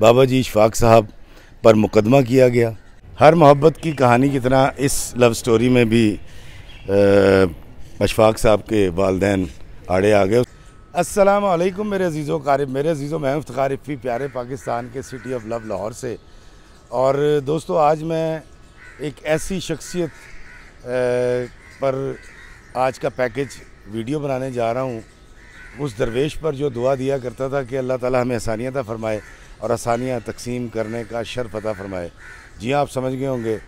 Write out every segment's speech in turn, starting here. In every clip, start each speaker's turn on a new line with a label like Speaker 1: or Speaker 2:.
Speaker 1: बाबा जी इशफाक साहब पर मुकदमा किया गया हर मोहब्बत की कहानी की तरह इस लव स्टोरी में भी अशफाक साहब के वालदेन आड़े आ गए असलकम मेरे अजीज़ों कारब मेरे अजीज़ों मैं इफ्तार भी प्यारे पाकिस्तान के सिटी ऑफ लव लाहौर से और दोस्तों आज मैं एक ऐसी शख्सियत पर आज का पैकेज वीडियो बनाने जा रहा हूँ उस दरवेश पर जो दुआ दिया करता था कि अल्लाह ताला हमें आसानियाँ फरमाए और आसानियाँ तकसीम करने का शर्फ अता फरमाए जी हाँ, आप समझ गए होंगे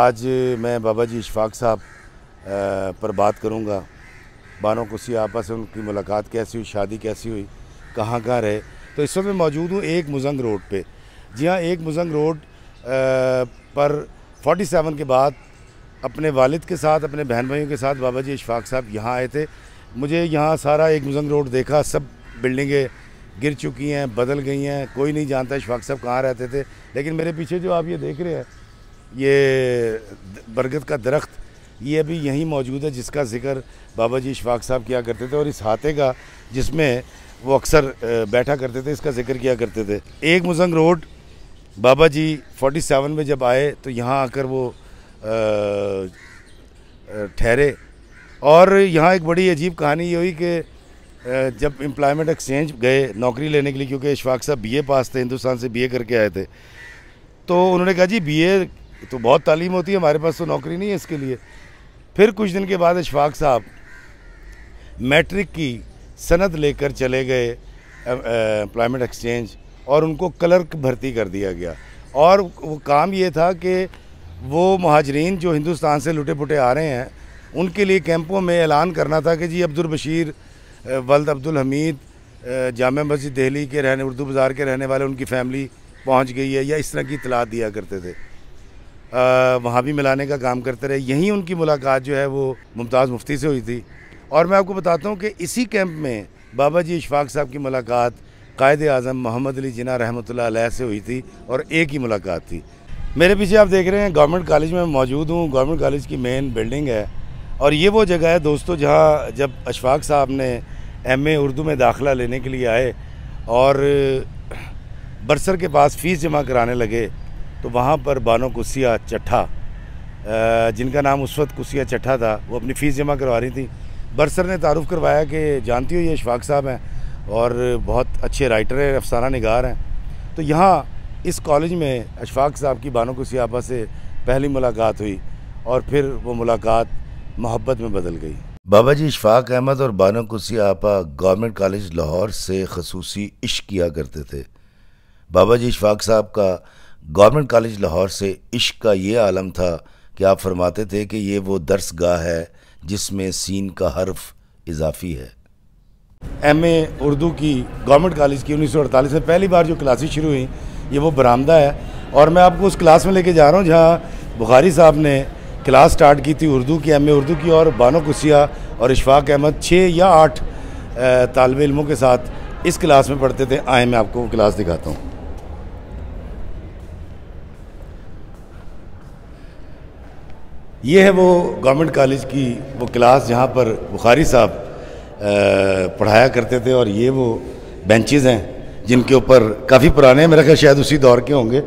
Speaker 1: आज मैं बाबा जी इशफाक साहब पर बात करूँगा बानो कुसी आपस में उनकी मुलाकात कैसी हुई शादी कैसी हुई कहाँ कहाँ रहे तो इस वक्त मैं मौजूद हूँ एक मुजंग रोड पे जी हाँ एक मुजंग रोड पर 47 के बाद अपने वालिद के साथ अपने बहन भाइयों के साथ बाबा जी इशफाक साहब यहाँ आए थे मुझे यहाँ सारा एक मुजंग रोड देखा सब बिल्डिंगें गिर चुकी हैं बदल गई हैं कोई नहीं जानता शफाक साहब कहाँ रहते थे लेकिन मेरे पीछे जो आप ये देख रहे हैं ये बरगद का दरख्त ये अभी यहीं मौजूद है जिसका जिक्र बाबा जी शफाक साहब किया करते थे और इस हाथे का जिसमें वो अक्सर बैठा करते थे इसका जिक्र किया करते थे एक मुजंग रोड बाबा जी 47 में जब आए तो यहाँ आकर वो ठहरे और यहाँ एक बड़ी अजीब कहानी ये हुई कि जब एम्प्लॉयमेंट एक्सचेंज गए नौकरी लेने के लिए क्योंकि इशफाक साहब बीए पास थे हिंदुस्तान से बीए करके आए थे तो उन्होंने कहा जी बीए तो बहुत तालीम होती है हमारे पास तो नौकरी नहीं है इसके लिए फिर कुछ दिन के बाद इशफाक साहब मैट्रिक की सनद लेकर चले गए एम्प्लॉयमेंट एक्सचेंज और उनको क्लर्क भर्ती कर दिया गया और वो काम ये था कि वो महाजरीन जो हिंदुस्तान से लुटे पुटे आ रहे हैं उनके लिए कैंपों में ऐलान करना था कि जी अब्दुल बशीर वल्द अब्दुल हमीद जाम मस्जिद दिल्ली के रहने उर्दू बाज़ार के रहने वाले उनकी फैमिली पहुंच गई है या इस तरह की इतला दिया करते थे वहाँ भी मिलाने का काम करते रहे यहीं उनकी मुलाकात जो है वो मुमताज़ मुफ्ती से हुई थी और मैं आपको बताता हूँ कि इसी कैंप में बाबा जी इशफाक साहब की मुलाकात कायद अज़म मोहम्मद अली जिना रहमत से हुई थी और एक ही मुलाकात थी मेरे पीछे आप देख रहे हैं गवर्नमेंट कॉलेज में मौजूद हूँ गवर्नमेंट कॉलेज की मेन बिल्डिंग है और ये वो जगह है दोस्तों जहाँ जब अशफाक साहब ने एम ए उर्दू में दाखिला लेने के लिए आए और बरसर के पास फ़ीस जमा कराने लगे तो वहाँ पर बानो कुसिया चट्ठा जिनका नाम उस वक्त कुसिया चट्ठा था वो अपनी फ़ीस जमा करवा रही थी बरसर ने तारुफ़ करवाया कि जानती हो ये इशफाक साहब हैं और बहुत अच्छे राइटर हैं अफसाना निगार हैं तो यहाँ इस कॉलेज में अशफाक साहब की बानो कुसिया से पहली मुलाकात हुई और फिर वो मुलाकात मोहब्बत में बदल गई बाबा जी इशफाक अहमद और बानो कुसी आपा गवर्नमेंट कॉलेज लाहौर से खसूसी इश्क किया करते थे बाबा जी इशफाक साहब का गवर्नमेंट कॉलेज लाहौर से इश्क का ये आलम था कि आप फरमाते थे कि ये वो दर्स गाह है जिसमें सीन का हर्फ इजाफी है एम ए उर्दू की गवर्नमेंट कॉलेज की 1948 में पहली बार जो क्लासेस शुरू हुई ये वो बरामदा है और मैं आपको उस क्लास में लेके जा रहा हूँ जहाँ बुखारी साहब ने क्लास स्टार्ट की थी उर्दू की एम उर्दू की और बानो कुसिया और इशफाक अहमद छः या आठ तालब इलमों के साथ इस क्लास में पढ़ते थे आए मैं आपको वो क्लास दिखाता हूँ ये है वो गवर्नमेंट कॉलेज की वो क्लास जहाँ पर बुखारी साहब पढ़ाया करते थे और ये वो बेंचेस हैं जिनके ऊपर काफ़ी पुराने मेरे ख्याल शायद उसी दौर के होंगे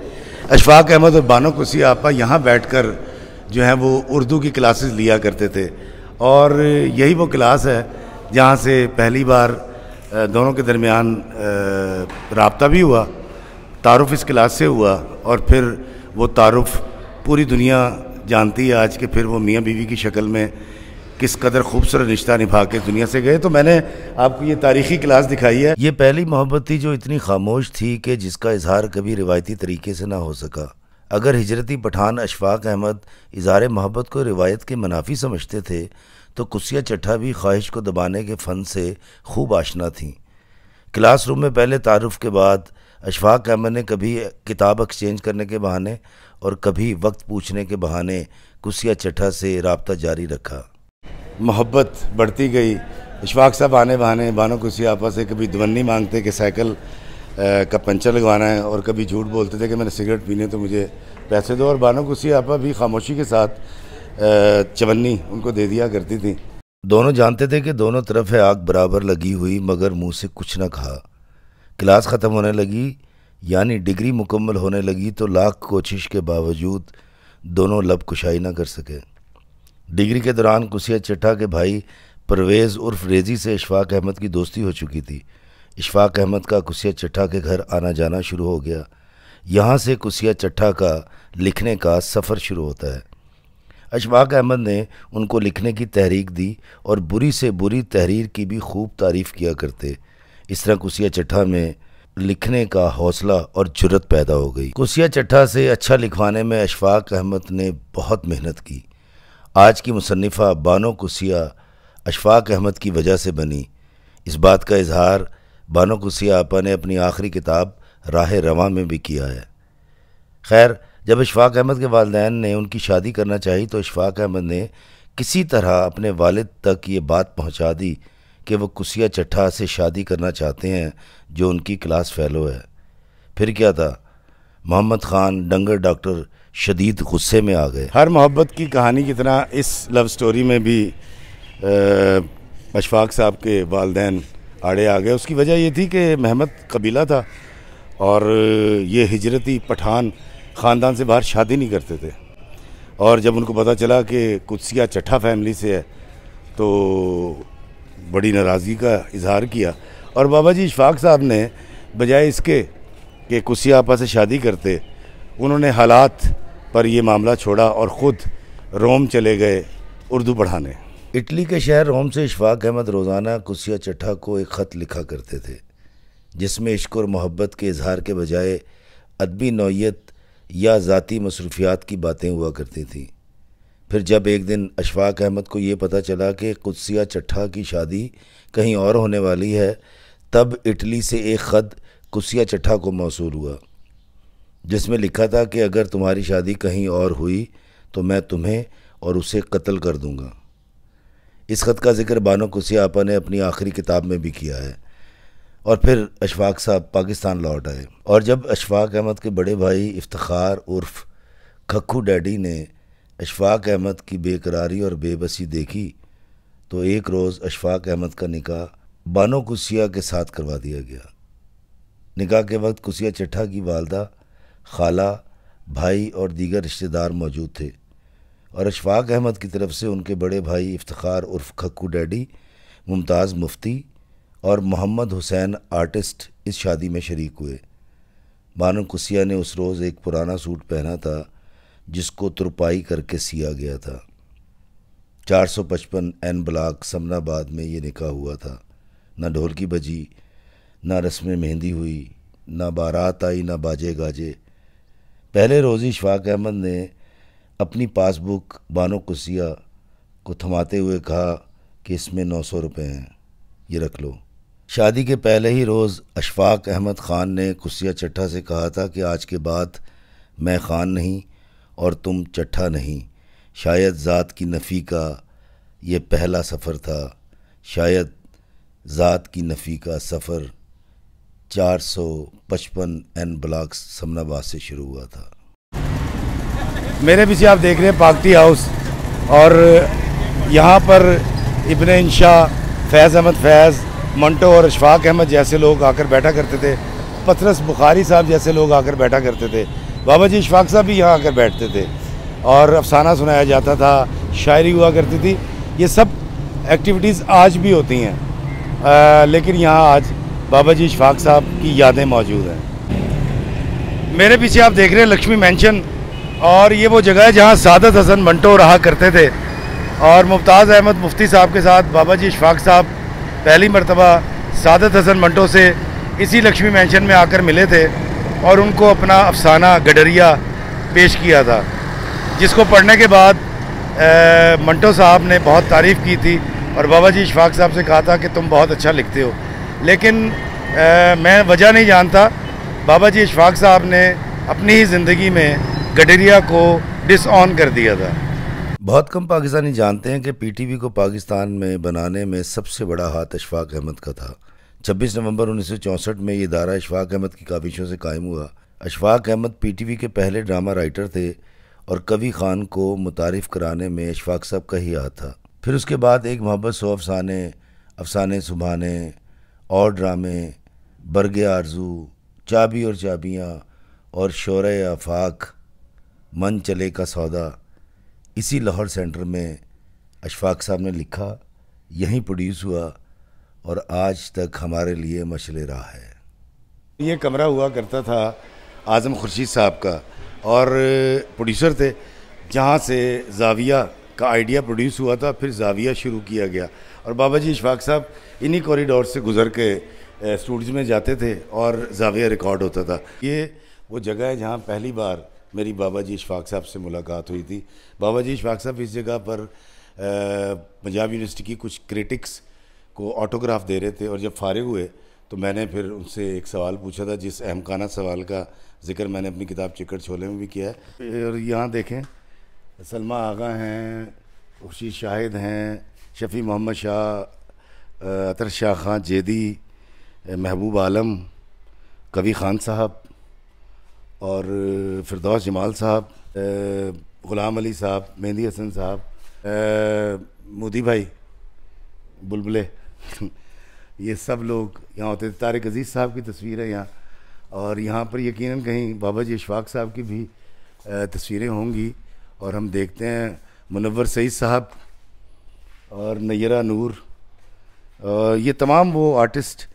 Speaker 1: अशफाक अहमद और बानो कुसी आपा यहाँ बैठ कर जो हैं वो उर्दू की क्लासेस लिया करते थे और यही वो क्लास है जहाँ से पहली बार दोनों के दरमियान रबता भी हुआ तारफ़ इस क्लास से हुआ और फिर वो तारफ़ पूरी दुनिया जानती है आज के फिर वो मियाँ बीवी की शक्ल में किस कदर खूबसूरत रिश्ता निभा के दुनिया से गए तो मैंने आपको ये तारीखी क्लास दिखाई है ये पहली मोहब्बत थी जो इतनी खामोश थी कि जिसका इजहार कभी रिवायती तरीके से ना हो सका अगर हिजरती पठान अशफाक अहमद इज़ार मोहब्बत को रिवायत के मुनाफी समझते थे तो कुसिया चट्ठा भी ख्वाहिश को दबाने के फ़न से खूब आशना थी क्लास रूम में पहले तारफ़ के बाद अशफाक अहमद ने कभी किताब एक्सचेंज करने के बहाने और कभी वक्त पूछने के बहाने कुसिया चट्ठा से रबता जारी रखा मोहब्बत बढ़ती गई अशफाक साहब आने बहाने बानो कुसिया आपस से कभी दुवनी मांगते कि साइकिल का पंचर लगवाना है और कभी झूठ बोलते थे कि मैंने सिगरेट पीने तो मुझे पैसे दो और बानो कुसी आपा भी खामोशी के साथ चवन्नी उनको दे दिया करती थी दोनों जानते थे कि दोनों तरफ है आग बराबर लगी हुई मगर मुंह से कुछ ना कहा क्लास ख़त्म होने लगी यानी डिग्री मुकम्मल होने लगी तो लाख कोशिश के बावजूद दोनों लब कुशाई ना कर सके डिग्री के दौरान कुसिया चट्ठा के भाई परवेज़ उर्फ रेजी से इशफाक अहमद की दोस्ती हो चुकी थी इशफाक अहमद का कुसिया चट्ठा के घर आना जाना शुरू हो गया यहाँ से कुसिया चट्ठा का लिखने का सफ़र शुरू होता है अशफाक अहमद ने उनको लिखने की तहरीक दी और बुरी से बुरी तहरीर की भी खूब तारीफ़ किया करते इस तरह कुसिया चट्ठा में लिखने का हौसला और जुरत पैदा हो गई कुसिया चट्ठा से अच्छा लिखवाने में अशफाक अहमद ने बहुत मेहनत की आज की मुसनफ़ा बानो कुसिया अशफाक अहमद की वजह से बनी इस बात का इजहार बानो कुसिया आपा ने अपनी आखिरी किताब राह रवा में भी किया है खैर जब इशफाक अहमद के वालदेन ने उनकी शादी करना चाहिए तो इशफाक अहमद ने किसी तरह अपने वालिद तक ये बात पहुंचा दी कि वो कुसिया चट्ठा से शादी करना चाहते हैं जो उनकी क्लास फैलो है फिर क्या था मोहम्मद खान डंगर डॉक्टर शदीद गुस्से में आ गए हर मोहब्बत की कहानी की तरह इस लव स्टोरी में भी अशफाक साहब के वालदेन आड़े आ गया उसकी वजह ये थी कि महमद कबीला था और ये हिजरती पठान ख़ानदान से बाहर शादी नहीं करते थे और जब उनको पता चला कि कुत्सिया चट्ठा फैमिली से है तो बड़ी नाराज़गी का इजहार किया और बाबा जी इशफाक साहब ने बजाय इसके कि कुसिया आपा से शादी करते उन्होंने हालात पर ये मामला छोड़ा और ख़ुद रोम चले गए उर्दू पढ़ाने इटली के शहर रोम से इशफाक अहमद रोज़ाना कुसिया चटा को एक ख़त लिखा करते थे जिसमें इश्क और मोहब्बत के इजहार के बजाय अदबी नौीयत या ज़ाती मसरूफियात की बातें हुआ करती थीं फिर जब एक दिन अशफाक अहमद को ये पता चला कि कुदसिया चट्ठा की शादी कहीं और होने वाली है तब इटली से एक ख़त कुसिया चट्ठा को मौसू हुआ जिसमें लिखा था कि अगर तुम्हारी शादी कहीं और हुई तो मैं तुम्हें और उसे कत्ल कर दूँगा इस ख़त का जिक्र बानो कुसिया आपा ने अपनी आखिरी किताब में भी किया है और फिर अशफाक साहब पाकिस्तान लौट आए और जब अशफाक अहमद के बड़े भाई इफ्तार उर्फ खक्खू डैडी ने अशफाक अहमद की बेकरारी और बेबसी देखी तो एक रोज़ अशफाक अहमद का निकाह बानो कुसिया के साथ करवा दिया गया निकाह के वक्त कुसिया चट्ठा की वालदा खाला भाई और दीगर रिश्तेदार मौजूद थे और अशफाक अहमद की तरफ से उनके बड़े भाई इफ्तार उर्फ खक्कू डैडी मुमताज़ मुफ्ती और मोहम्मद हुसैन आर्टिस्ट इस शादी में शरीक हुए बानो कुसिया ने उस रोज़ एक पुराना सूट पहना था जिसको तुरपाई करके सिया गया था 455 एन ब्लाक समनाबाद में ये निका हुआ था ना ढोलकी बजी ना रस्म मेहंदी हुई ना बारात आई ना बाजे गाजे पहले रोज़ी शफाक अहमद ने अपनी पासबुक बानो कुसिया को थमाते हुए कहा कि इसमें नौ सौ रुपये हैं ये रख लो शादी के पहले ही रोज़ अशफाक अहमद ख़ान ने कुसिया चट्ठा से कहा था कि आज के बाद मैं ख़ान नहीं और तुम चट्ठा नहीं शायद ज़ात की नफ़ी का ये पहला सफ़र था शायद ज़ात की नफ़ी का सफ़र 455 एन ब्लॉक समनाबाद से शुरू हुआ था मेरे पीछे आप देख रहे हैं पागती हाउस और यहाँ पर इबन इंशा फैज़ अहमद फैज़ मंटो और अशफाक अहमद जैसे लोग आकर बैठा करते थे पथरस बुखारी साहब जैसे लोग आकर बैठा करते थे बाबा जी अशफाक साहब भी यहाँ आकर बैठते थे और अफसाना सुनाया जाता था शायरी हुआ करती थी ये सब एक्टिविटीज़ आज भी होती हैं लेकिन यहाँ आज बाबा जी अशफाक साहब की यादें मौजूद हैं मेरे पीछे आप देख रहे हैं लक्ष्मी मैंशन और ये वो जगह है जहाँ सादत हसन मंटो रहा करते थे और मुमताज़ अहमद मुफ्ती साहब के साथ बाबा जी इशफाक साहब पहली मरतबा सादत हसन मंटो से इसी लक्ष्मी मैंशन में आकर मिले थे और उनको अपना अफसाना गडरिया पेश किया था जिसको पढ़ने के बाद ए, मंटो साहब ने बहुत तारीफ़ की थी और बाबा जी इशफाक साहब से कहा था कि तुम बहुत अच्छा लिखते हो लेकिन आ, मैं वजह नहीं जानता बाबा जी इशफाक साहब ने अपनी ही ज़िंदगी में गडेरिया को ऑन कर दिया था बहुत कम पाकिस्तानी जानते हैं कि पीटीवी को पाकिस्तान में बनाने में सबसे बड़ा हाथ अशफाक अहमद का था 26 नवंबर 1964 में ये दारा अशफाक अहमद की काविशों से कायम हुआ अशफाक अहमद पीटीवी के पहले ड्रामा राइटर थे और कवि खान को मुतारफ़ कराने में अशफाक साहब का ही हाथ था फिर उसके बाद एक मोहब्बत सो अफसाने अफसाने सुबहाने और ड्रामे बरगे आरजू चाबी और चाबियाँ और शोर आफाक मन चले का सौदा इसी लाहौर सेंटर में अशफाक साहब ने लिखा यहीं प्रोड्यूस हुआ और आज तक हमारे लिए मशले रहा है ये कमरा हुआ करता था आज़म खुर्शीद साहब का और प्रोड्यूसर थे जहाँ से जाविया का आइडिया प्रोड्यूस हुआ था फिर जाविया शुरू किया गया और बाबा जी इशफाक साहब इन्हीं कॉरिडोर से गुज़र के स्टूडियो में जाते थे और जाविया रिकॉर्ड होता था ये वो जगह है जहाँ पहली बार मेरी बाबा जी इशफाक साहब से मुलाकात हुई थी बाबा जी इशफाक साहब इस जगह पर पंजाब यूनिवर्सिटी की कुछ क्रिटिक्स को ऑटोग्राफ दे रहे थे और जब फारिग हुए तो मैंने फिर उनसे एक सवाल पूछा था जिस अहमकाना सवाल का जिक्र मैंने अपनी किताब चिकट छोले में भी किया है और यहाँ देखें सलमा आगा हैं खुर्शीद शाहिद हैं शफ़ी मोहम्मद शाह अतर शाह खां जेदी महबूब आलम कवि खान साहब और फिरदौस जमाल साहब ग़ुलाम अली साहब मेहंदी हसन साहब मोदी भाई बुलबुले ये सब लोग यहाँ होते थे तारक अजीज़ साहब की तस्वीर है यहाँ और यहाँ पर यकीनन कहीं बाबा जी इशफाक साहब की भी तस्वीरें होंगी और हम देखते हैं मुनवर सईद साहब और नैरा नूर और ये तमाम वो आर्टिस्ट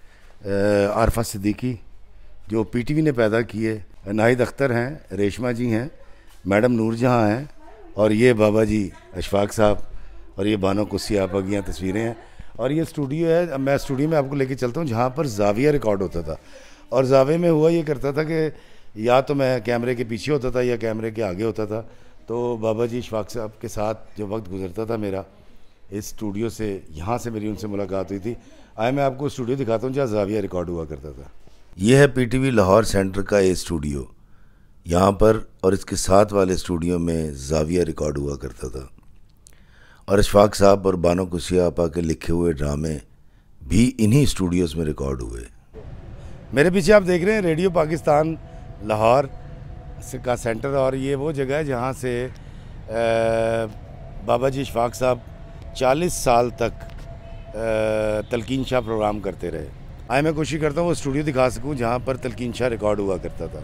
Speaker 1: आरफा सिद्दीकी जो पीटीवी ने पैदा किए नाहिद अख्तर हैं रेशमा जी हैं मैडम नूरजहाँ हैं और ये बाबा जी अशफाक साहब और ये बानो कुस्सी अगियाँ तस्वीरें हैं और ये स्टूडियो है मैं स्टूडियो में आपको लेके चलता हूँ जहाँ पर जाविया रिकॉर्ड होता था और जावे में हुआ ये करता था कि या तो मैं कैमरे के पीछे होता था या कैमरे के आगे होता था तो बाबा जी शफाक साहब के साथ जो वक्त गुजरता था मेरा इस स्टूडियो से यहाँ से मेरी उनसे मुलाकात हुई थी आए मैं आपको स्टूडियो दिखाता हूँ जहाँ जाविया रिकॉर्ड हुआ करता था ये है पीटीवी लाहौर सेंटर का ये स्टूडियो यहाँ पर और इसके साथ वाले स्टूडियो में जाविया रिकॉर्ड हुआ करता था और अशफाक साहब और बानो कुशिया आपा के लिखे हुए ड्रामे भी इन्हीं स्टूडियोज़ में रिकॉर्ड हुए मेरे पीछे आप देख रहे हैं रेडियो पाकिस्तान लाहौर का सेंटर और ये वो जगह है जहाँ से आ, बाबा जी इशफाक साहब 40 साल तक आ, तलकीन शाह प्रोग्राम करते रहे आए मैं कोशिश करता हूँ वो स्टूडियो दिखा सकूँ जहाँ पर तलकिन शाह रिकॉर्ड हुआ करता था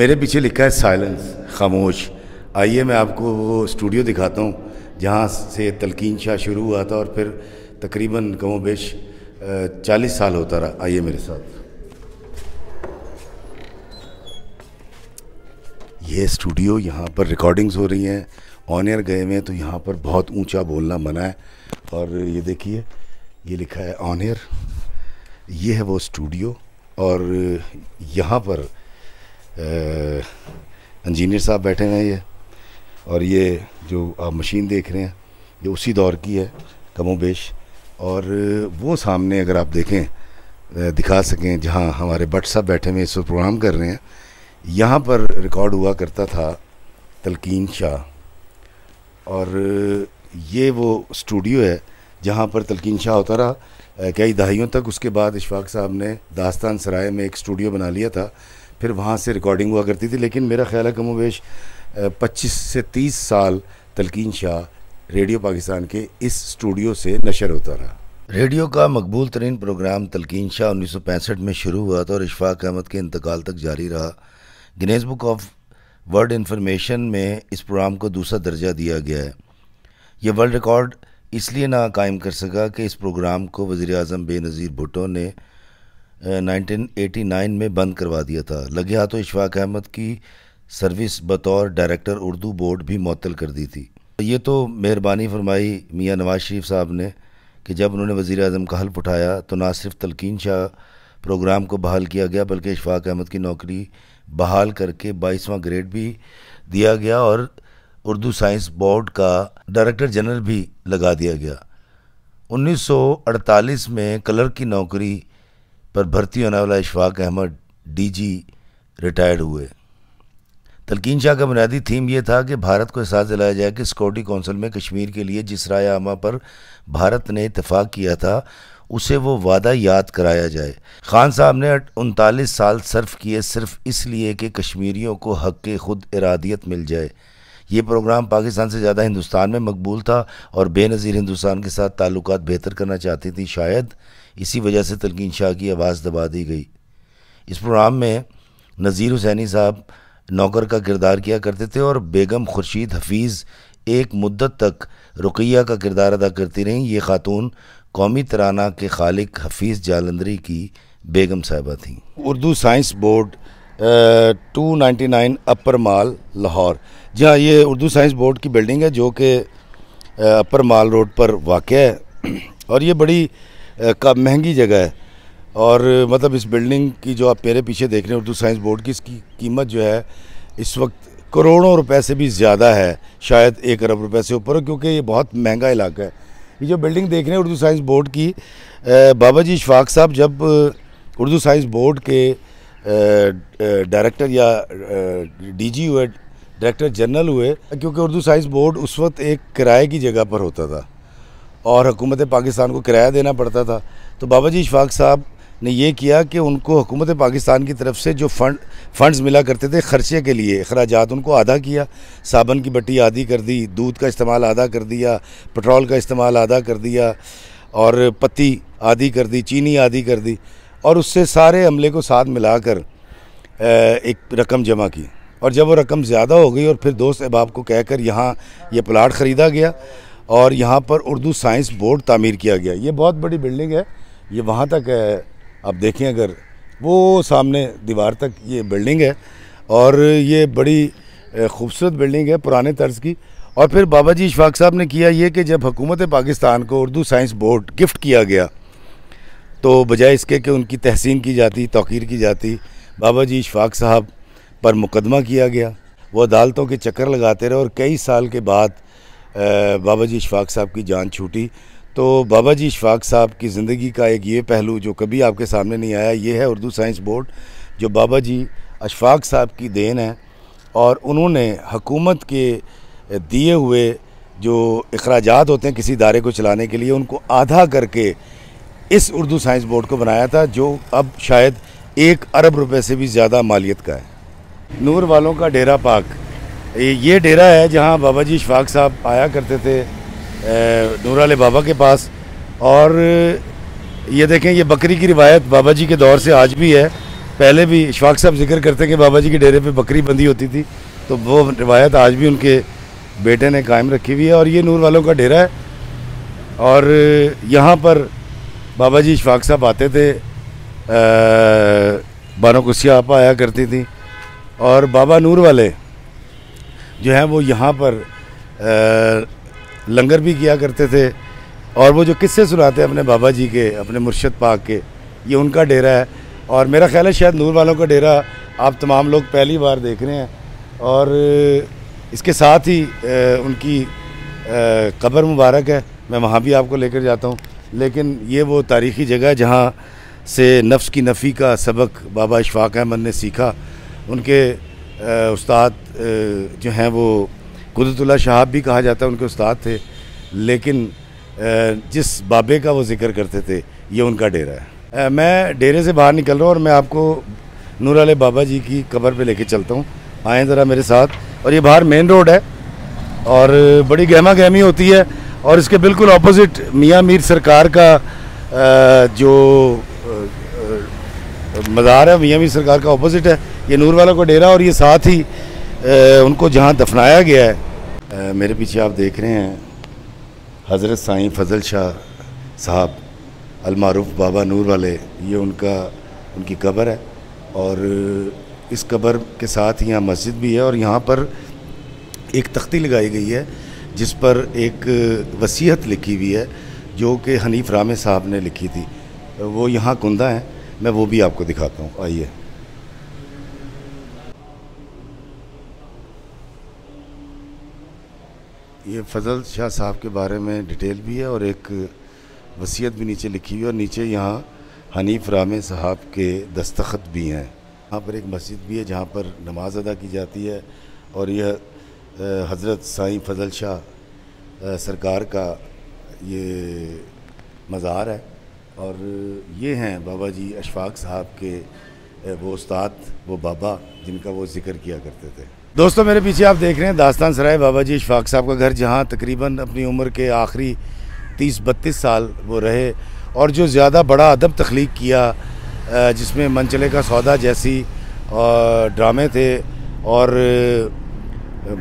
Speaker 1: मेरे पीछे लिखा है साइलेंस खामोश आइए मैं आपको वो स्टूडियो दिखाता हूँ जहाँ से तलकिन शाह शुरू हुआ था और फिर तकरीबन कमो बेश चालीस साल होता रहा आइए मेरे साथ ये स्टूडियो यहाँ पर रिकॉर्डिंग्स हो रही हैं ऑन एयर गए हुए तो यहाँ पर बहुत ऊंचा बोलना मना है और ये देखिए ये लिखा है ऑन एयर ये है वो स्टूडियो और यहाँ पर इंजीनियर साहब बैठे हैं ये और ये जो आप मशीन देख रहे हैं ये उसी दौर की है कमो और वो सामने अगर आप देखें दिखा सकें जहाँ हमारे बट साहब बैठे हुए इस वक्त प्रोग्राम कर रहे हैं यहाँ पर रिकॉर्ड हुआ करता था तलकीन शाह और ये वो स्टूडियो है जहाँ पर तलकीन शाह होता रहा कई दहाइयों तक उसके बाद इशफाक साहब ने दास्तान सराय में एक स्टूडियो बना लिया था फिर वहाँ से रिकॉर्डिंग हुआ करती थी लेकिन मेरा ख्याल है कम वेश पच्चीस से तीस साल तलकिन शाह रेडियो पाकिस्तान के इस स्टूडियो से नशर होता रहा रेडियो का मकबूल तरीन प्रोग्राम तलकीन शाह उन्नीस सौ पैंसठ में शुरू हुआ था और इशफाक अहमद के इंतकाल तक जारी रहा Guinness book of world information में इस प्रोग्राम को दूसरा दर्जा दिया गया है यह वर्ल्ड रिकॉर्ड इसलिए ना कायम कर सका कि इस प्रोग्राम को वज़ी अजम बेनज़ीर भुटो ने 1989 में बंद करवा दिया था लगे हाथों इशफाक अहमद की सर्विस बतौर डायरेक्टर उर्दू बोर्ड भी मअतल कर दी थी ये तो मेहरबानी फरमाई मियाँ नवाज शरीफ साहब ने कि जब उन्होंने वज़ी अजम का हल्फ उठाया तो ना सिर्फ तलकिन शाह प्रोग्राम को बहाल किया गया बल्कि इशफाक अहमद की नौकरी बहाल करके बाईसवां ग्रेड भी दिया गया और उर्दू साइंस बोर्ड का डायरेक्टर जनरल भी लगा दिया गया 1948 में कलर की नौकरी पर भर्ती होने वाला इशफाक अहमद डीजी रिटायर्ड हुए तलकीन शाह का बुनियादी थीम यह था कि भारत को एहसास दिलाया जाए कि सिक्योरिटी कौंसिल में कश्मीर के लिए जिस राय आमा पर भारत ने इतफाक़ किया था उसे वो वादा याद कराया जाए खान साहब ने उनतालीस साल सर्फ़ किए सिर्फ इसलिए कि कश्मीरियों को हक के खुद इरादियत मिल जाए ये प्रोग्राम पाकिस्तान से ज़्यादा हिंदुस्तान में मकबूल था और बेनज़ीर हिंदुस्तान के साथ ताल्लुक बेहतर करना चाहती थी शायद इसी वजह से तलकिन शाह की आवाज़ दबा दी गई इस प्रोग्राम में नज़ीर हुसैनी साहब नौकर का किरदार किया करते थे और बेगम खुर्शीद हफीज़ एक मुद्दत तक रुकैया का किरदार अदा करती रहीं ये खातून कौमी तराना के खालिक हफीज़ जालंदरी की बेगम साहबा थीं Urdu science board two ninety nine Upper Mall Lahore जी हाँ ये उर्दू साइंस बोर्ड की बिल्डिंग है जो कि अपर माल रोड पर वाक़ है और ये बड़ी का महंगी जगह है और मतलब इस बिल्डिंग की जो आप मेरे पीछे देख रहे हैं उर्दू साइंस बोर्ड की इसकी कीमत जो है इस वक्त करोड़ों रुपए से भी ज़्यादा है शायद एक अरब रुपए से ऊपर क्योंकि ये बहुत महंगा इलाका है ये जो बिल्डिंग देख रहे हैं उर्दू साइंस बोर्ड की बाबा जी इशफाक साहब जब उर्दू साइंस बोर्ड के डायरेक्टर या डीजी हुए डायरेक्टर जनरल हुए क्योंकि उर्दू साइंस बोर्ड उस वक्त एक किराए की जगह पर होता था और हुकूमत पाकिस्तान को किराया देना पड़ता था तो बाबा जी इशफाक साहब ने यह किया कि उनको हुकूमत पाकिस्तान की तरफ से जो फंड फंड्स मिला करते थे ख़र्चे के लिए अखराज उनको आधा किया साबन की बट्टी आधी कर दी दूध का इस्तेमाल आधा कर दिया पेट्रोल का इस्तेमाल आधा कर दिया और पत्ती आधी कर दी चीनी आधी कर दी और उससे सारे अमले को साथ मिलाकर एक रकम जमा की और जब वो रकम ज़्यादा हो गई और फिर दोस्त अहबाब को कहकर यहाँ ये यह प्लाट ख़रीदा गया और यहाँ पर उर्दू साइंस बोर्ड तामीर किया गया ये बहुत बड़ी बिल्डिंग है ये वहाँ तक है आप देखें अगर वो सामने दीवार तक ये बिल्डिंग है और ये बड़ी खूबसूरत बिल्डिंग है पुराने तर्ज की और फिर बाबा जी इशफाक साहब ने किया ये कि जब हुकूमत पाकिस्तान को उर्दू साइंस बोर्ड गिफ्ट किया गया तो बजाय इसके कि उनकी तहसीन की जाती तोकीर की जाती बाबा जी इशफाक साहब पर मुकदमा किया गया वो अदालतों के चक्कर लगाते रहे और कई साल के बाद बाबा जी इशफाक साहब की जान छूटी तो बाबा जी इशफाक साहब की ज़िंदगी का एक ये पहलू जो कभी आपके सामने नहीं आया ये है उर्दू साइंस बोर्ड जो बाबा जी अशफाक साहब की देन है और उन्होंने हकूमत के दिए हुए जो अखराज होते हैं किसी दायरे को चलाने के लिए उनको आधा करके इस उर्दू साइंस बोर्ड को बनाया था जो अब शायद एक अरब रुपए से भी ज़्यादा मालियत का है नूर वालों का डेरा पाक ये डेरा है जहाँ बाबा जी शफाक साहब आया करते थे आल बाबा के पास और ये देखें ये बकरी की रिवायत बाबा जी के दौर से आज भी है पहले भी शफाक साहब जिक्र करते हैं कि बाबा जी के डेरे पे बकरी बंदी होती थी तो वो रिवायत आज भी उनके बेटे ने कायम रखी हुई है और ये नूर वालों का डेरा है और यहाँ पर बाबा जी इशफाक साहब आते थे बानो कुसिया आपा आया करती थी और बाबा नूर वाले जो हैं वो यहाँ पर आ, लंगर भी किया करते थे और वो जो किस्से सुनाते हैं अपने बाबा जी के अपने मुर्शद पाक के ये उनका डेरा है और मेरा ख्याल है शायद नूर वालों का डेरा आप तमाम लोग पहली बार देख रहे हैं और इसके साथ ही आ, उनकी कब्र मुबारक है मैं वहाँ भी आपको लेकर जाता हूँ लेकिन ये वो तारीख़ी जगह है जहाँ से नफ्स की नफ़ी का सबक बाबा इशफाक अहमद ने सीखा उनके उस्ताद जो हैं वो कुदतुल्ला शहाब भी कहा जाता है उनके उस्ताद थे लेकिन जिस बाबे का वो ज़िक्र करते थे ये उनका डेरा है मैं डेरे से बाहर निकल रहा हूँ और मैं आपको नूराल बाबा जी की कबर पे लेके चलता हूँ आएँ ज़रा मेरे साथ और ये बाहर मेन रोड है और बड़ी गहमा गहमी होती है और इसके बिल्कुल अपोजिट मियाँ मीर सरकार का जो मज़ार है मियाँ मीर सरकार का अपोजिट है ये नूर वाला को डेरा और ये साथ ही उनको जहाँ दफनाया गया है मेरे पीछे आप देख रहे हैं हज़रत साईं फजल शाह साहब अलमारूफ बाबा नूर वाले ये उनका उनकी कबर है और इस कबर के साथ यहाँ मस्जिद भी है और यहाँ पर एक तख्ती लगाई गई है जिस पर एक वसीयत लिखी हुई है जो कि हनीफ राम साहब ने लिखी थी वो यहाँ कुंदा है मैं वो भी आपको दिखाता हूँ आइए ये फजल शाह साहब के बारे में डिटेल भी है और एक वसीयत भी नीचे लिखी हुई है और नीचे यहाँ हनीफ राम साहब के दस्तखत भी हैं यहाँ पर एक मस्जिद भी है जहाँ पर नमाज़ अदा की जाती है और यह हज़रत साईं फजल शाह सरकार का ये मज़ार है और ये हैं बाबा जी अशफाक साहब के वो उस्ताद वो बाबा जिनका वो ज़िक्र किया करते थे दोस्तों मेरे पीछे आप देख रहे हैं दास्तान सराय बाबा जी अशफाक साहब का घर जहाँ तकरीबन अपनी उम्र के आखिरी तीस बत्तीस साल वो रहे और जो ज़्यादा बड़ा अदब तख्लीक किया जिसमें मंचले का सौदा जैसी और ड्रामे थे और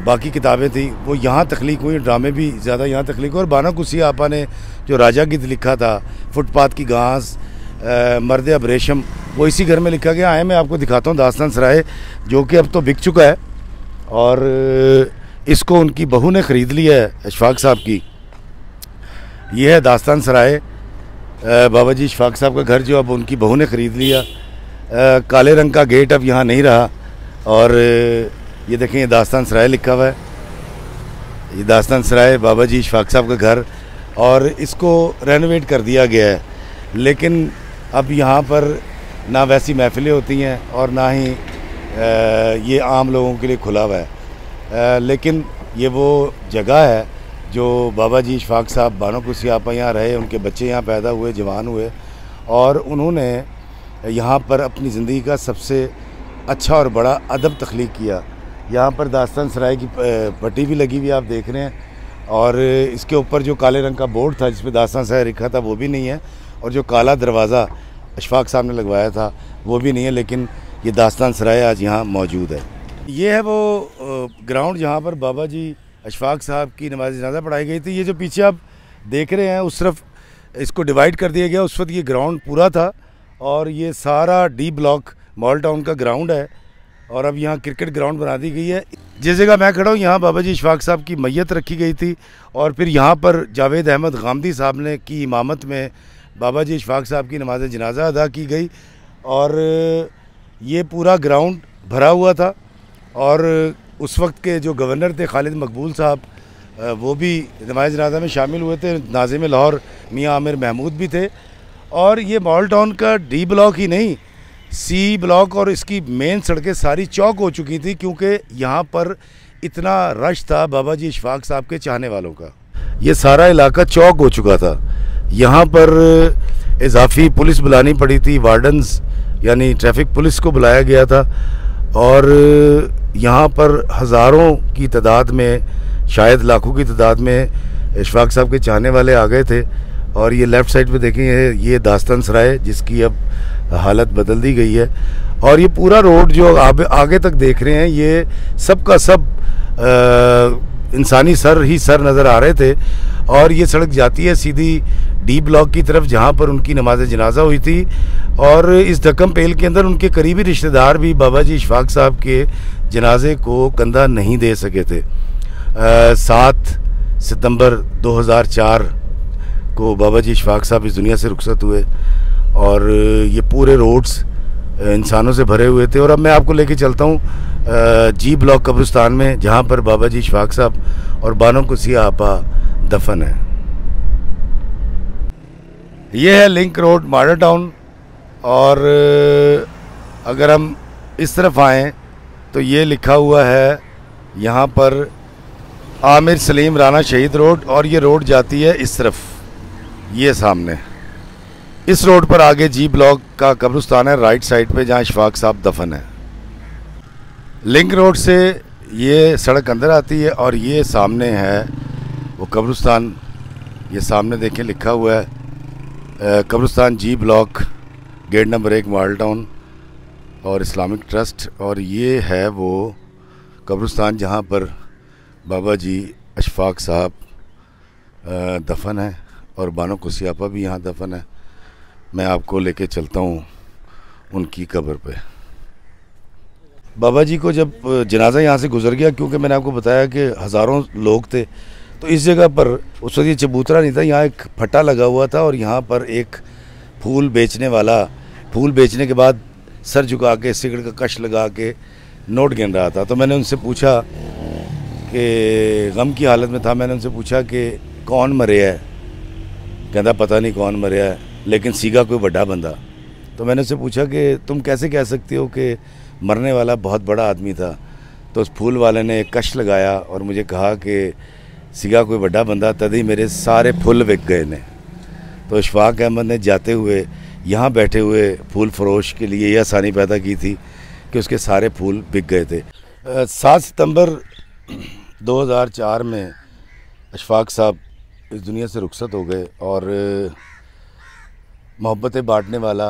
Speaker 1: बाकी किताबें थी वो यहाँ तख्लीक हुई ड्रामे भी ज़्यादा यहाँ तख्लीक हुए और बाना कुसी आपा ने जो राजा गीत लिखा था फुटपाथ की घास मर्द अब रेशम वो इसी घर में लिखा गया आए मैं आपको दिखाता हूँ दास्तान सराय जो कि अब तो बिक चुका है और इसको उनकी बहू ने ख़रीद लिया है अशफाक साहब की यह है दास्तान सराय बाबा जी इशफाक साहब का घर जो अब उनकी बहू ने ख़रीद लिया काले रंग का गेट अब यहाँ नहीं रहा और ये देखें ये दास्तान सराय लिखा हुआ है ये दास्तान सराय बाबा जी शफाक साहब का घर और इसको रेनोवेट कर दिया गया है लेकिन अब यहाँ पर ना वैसी महफ़िलें होती हैं और ना ही ये आम लोगों के लिए खुला हुआ है लेकिन ये वो जगह है जो बाबा जी शफाक साहब बानो कुसी यहाँ रहे उनके बच्चे यहाँ पैदा हुए जवान हुए और उन्होंने यहाँ पर अपनी ज़िंदगी का सबसे अच्छा और बड़ा अदब तख्लीक किया यहाँ पर दास्तान सराय की पट्टी भी लगी हुई आप देख रहे हैं और इसके ऊपर जो काले रंग का बोर्ड था जिसमें दास्तान सराय लिखा था वो भी नहीं है और जो काला दरवाज़ा अशफाक साहब ने लगवाया था वो भी नहीं है लेकिन ये दास्तान सराय आज यहाँ मौजूद है ये है वो ग्राउंड जहाँ पर बाबा जी अशफाक साहब की नमाज जनाजा पढ़ाई गई थी ये जो पीछे आप देख रहे हैं उस तरफ इसको डिवाइड कर दिया गया उस वक्त ये ग्राउंड पूरा था और ये सारा डी ब्लॉक मॉल टाउन का ग्राउंड है और अब यहाँ क्रिकेट ग्राउंड बना दी गई है जिस जगह मैं खड़ा हूँ यहाँ बाबा जी इशफाक साहब की मैयत रखी गई थी और फिर यहाँ पर जावेद अहमद गामदी साहब ने की इमामत में बाबा जी इशफाक साहब की नमाज जनाजा अदा की गई और ये पूरा ग्राउंड भरा हुआ था और उस वक्त के जो गवर्नर थे खालिद मकबूल साहब वो भी नमाज जनाजा में शामिल हुए थे नाजिम लाहौर मियाँ आमिर महमूद भी थे और ये मॉल टाउन का डी ब्लॉक ही नहीं सी ब्लॉक और इसकी मेन सड़कें सारी चौक हो चुकी थी क्योंकि यहाँ पर इतना रश था बाबा जी इशफाक साहब के चाहने वालों का ये सारा इलाका चौक हो चुका था यहाँ पर इजाफी पुलिस बुलानी पड़ी थी वार्डन्स यानी ट्रैफिक पुलिस को बुलाया गया था और यहाँ पर हज़ारों की तादाद में शायद लाखों की तादाद में इशफाक साहब के चाहने वाले आ गए थे और ये लेफ़्ट साइड पे देखें ये दास्तान सराय जिसकी अब हालत बदल दी गई है और ये पूरा रोड जो आप आगे तक देख रहे हैं ये सब का सब इंसानी सर ही सर नज़र आ रहे थे और ये सड़क जाती है सीधी डी ब्लॉक की तरफ जहाँ पर उनकी नमाज जनाजा हुई थी और इस धक्कम पेल के अंदर उनके करीबी रिश्तेदार भी बाबा जी इशफाक साहब के जनाजे को कंधा नहीं दे सके थे सात सितंबर 2004 को बाबा जी इशफाक साहब इस दुनिया से रुखसत हुए और ये पूरे रोड्स इंसानों से भरे हुए थे और अब मैं आपको लेके चलता हूँ जी ब्लॉक कब्रिस्तान में जहाँ पर बाबा जी इशफाक साहब और बानो कुसिया आपा दफन है ये है लिंक रोड माडा टाउन और अगर हम इस तरफ आएँ तो ये लिखा हुआ है यहाँ पर आमिर सलीम राना शहीद रोड और ये रोड जाती है इस तरफ ये सामने इस रोड पर आगे जी ब्लॉक का कब्रस्तान है राइट साइड पे जहाँ इशफाक साहब दफन है लिंक रोड से ये सड़क अंदर आती है और ये सामने है वो कब्रस्तान ये सामने देखें लिखा हुआ है कब्रस्तान जी ब्लॉक गेट नंबर एक मॉडल टाउन और इस्लामिक ट्रस्ट और ये है वो कब्रस्तान जहाँ पर बाबा जी अशफाक साहब दफन है और बानो कुसियापा भी यहाँ दफन है मैं आपको लेके चलता हूँ उनकी कब्र पे बाबा जी को जब जनाजा यहाँ से गुजर गया क्योंकि मैंने आपको बताया कि हज़ारों लोग थे तो इस जगह पर उस वक्त ये चबूतरा नहीं था यहाँ एक फट्टा लगा हुआ था और यहाँ पर एक फूल बेचने वाला फूल बेचने के बाद सर झुका के सिगरेट का कश लगा के नोट गिन रहा था तो मैंने उनसे पूछा कि गम की हालत में था मैंने उनसे पूछा कि कौन मरे है कहता पता नहीं कौन मरिया है लेकिन सीगा कोई बड़ा बंदा तो मैंने उससे पूछा कि तुम कैसे कह सकते हो कि मरने वाला बहुत बड़ा आदमी था तो उस फूल वाले ने एक कश लगाया और मुझे कहा कि सीगा कोई बड़ा बंदा तभी मेरे सारे फूल बिक गए ने तो इशफाक अहमद ने जाते हुए यहाँ बैठे हुए फूल फरोश के लिए यह आसानी पैदा की थी कि उसके सारे फूल बिक गए थे सात सितंबर 2004 में अशफाक साहब इस दुनिया से रुखसत हो गए और मोहब्बतें बांटने वाला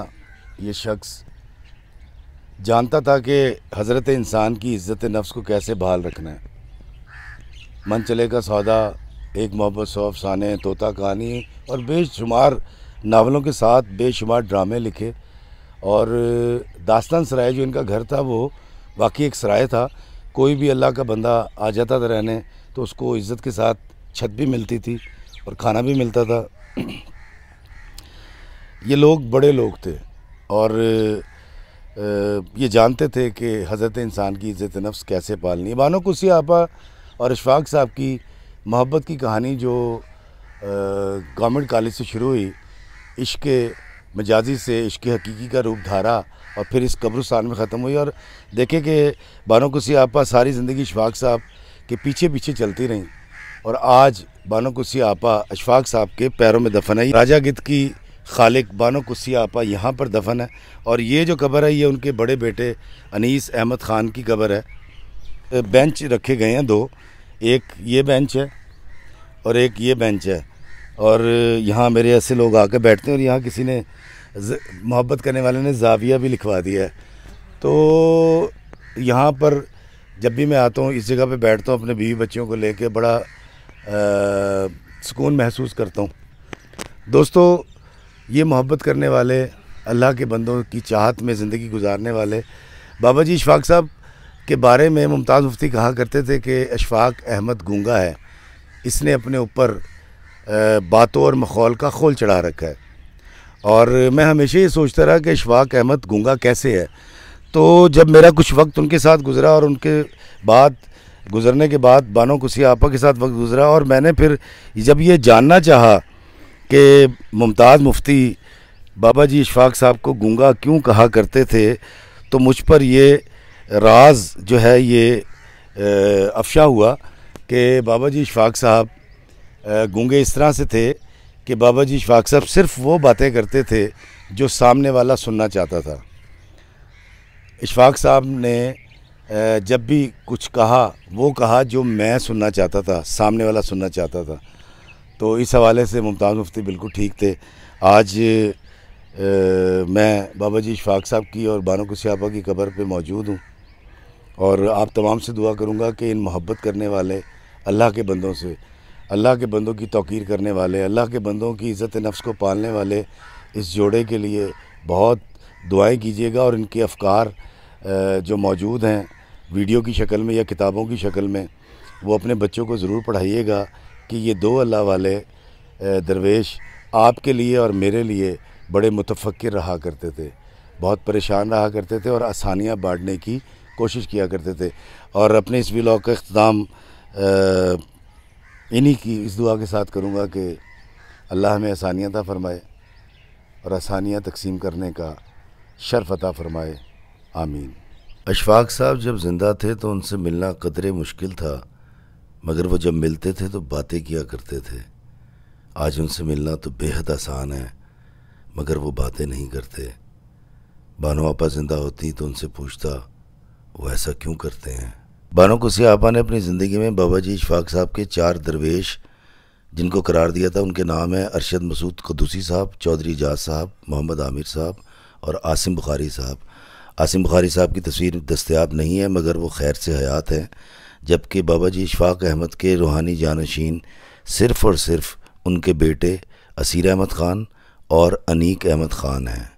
Speaker 1: ये शख्स जानता था कि हज़रत इंसान की इज़्ज़त नफ्स को कैसे बहाल रखना है मन चले का सौदा एक मोहब्बत सौ अफसाने तोता कहानी और बेशुमार नावलों के साथ बेशुमार ड्रामे लिखे और दास्तान सराय जो इनका घर था वो वाकई एक सराय था कोई भी अल्लाह का बंदा आ जाता था रहने तो उसको इज़्ज़त के साथ छत भी मिलती थी और खाना भी मिलता था ये लोग बड़े लोग थे और ये जानते थे कि हज़रत इंसान की इज़्ज़त नफ्स कैसे पालनी बानो कुसी आपा और इशफाक साहब की मोहब्बत की कहानी जो गवर्नमेंट कॉलेज से शुरू हुई इश्क मजाजी से इश्क हकीकी का रूप धारा और फिर इस कब्रस्तान में ख़त्म हुई और देखे कि बानो कुसी आपा सारी ज़िंदगी इशफाक साहब के पीछे पीछे चलती रहीं और आज बानो कुसी आपा अशफाक साहब के पैरों में दफन है राजा गिद्ध की खालिक बानो कुसी आपा यहाँ पर दफन है और ये जो कबर है ये उनके बड़े बेटे अनीस अहमद ख़ान की कबर है बेंच रखे गए हैं दो एक ये बेंच है और एक ये बेंच है और यहाँ मेरे ऐसे लोग आकर बैठते हैं और यहाँ किसी ने मोहब्बत करने वाले ने जाविया भी लिखवा दिया है तो यहाँ पर जब भी मैं आता हूँ इस जगह पे बैठता हूँ अपने बीवी बच्चियों को लेके बड़ा सुकून महसूस करता हूँ दोस्तों ये मोहब्बत करने वाले अल्लाह के बंदों की चाहत में ज़िंदगी गुजारने वाले बाबा जी इशफाक साहब के बारे में मुमताज़ मुफ्ती कहा करते थे कि अशफाक अहमद गंगा है इसने अपने ऊपर बातों और मखौल का खोल चढ़ा रखा है और मैं हमेशा ये सोचता रहा कि अशफाक अहमद गंगा कैसे है तो जब मेरा कुछ वक्त उनके साथ गुज़रा और उनके बाद गुज़रने के बाद बानो कुसिया आपा के साथ वक्त गुज़रा और मैंने फिर जब ये जानना चाहा कि मुमताज़ मुफ्ती बाबा जी इशफाक साहब को गंगा क्यों कहा करते थे तो मुझ पर ये राज जो है ये अफशा हुआ कि बाबा जी इशफाक साहब गंगे इस तरह से थे कि बाबा जी इशफाक साहब सिर्फ वो बातें करते थे जो सामने वाला सुनना चाहता था इशफाक साहब ने जब भी कुछ कहा वो कहा जो मैं सुनना चाहता था सामने वाला सुनना चाहता था तो इस हवाले से मुमताज़ मुफ्ती बिल्कुल ठीक थे आज ए, मैं बाबा जी शफाक साहब की और बानो कुशियापा की कब्र पे मौजूद हूँ और आप तमाम से दुआ करूँगा कि इन मोहब्बत करने वाले अल्लाह के बंदों से अल्लाह के बंदों की तोकीर करने वाले अल्लाह के बंदों की इज़्ज़त नफ्स को पालने वाले इस जोड़े के लिए बहुत दुआएं कीजिएगा और इनके अफकार जो मौजूद हैं वीडियो की शक्ल में या किताबों की शक्ल में वो अपने बच्चों को ज़रूर पढ़ाइएगा कि ये दो अल्लाह वाले दरवेश आपके लिए और मेरे लिए बड़े मुतफ़र रहा करते थे बहुत परेशान रहा करते थे और आसानियाँ बांटने की कोशिश किया करते थे और अपने इस व्लॉग का अख्ताम इन्हीं की इस दुआ के साथ करूँगा कि अल्लाह हमें आसानियाँ फ़रमाए और आसानियाँ तकसीम करने का शर्फ़ अता फ़रमाए आमीन अशफाक साहब जब ज़िंदा थे तो उनसे मिलना कदरे मुश्किल था मगर वो जब मिलते थे तो बातें किया करते थे आज उनसे मिलना तो बेहद आसान है मगर वो बातें नहीं करते बानो आपा ज़िंदा होती तो उनसे पूछता वो ऐसा क्यों करते हैं बानो कुसी आपा ने अपनी ज़िंदगी में बाबा जी इशफाक साहब के चार दरवेश जिनको करार दिया था उनके नाम है अरशद मसूद कदूसी साहब चौधरी जाज साहब मोहम्मद आमिर साहब और आसिम बुखारी साहब आसिम बुखारी साहब की तस्वीर दस्तियाब नहीं है मगर वो खैर से हयात हैं जबकि बाबा जी इशफाक अहमद के रूहानी जानशीन सिर्फ़ और सिर्फ उनके बेटे असीर अहमद ख़ान और अनीक अहमद ख़ान हैं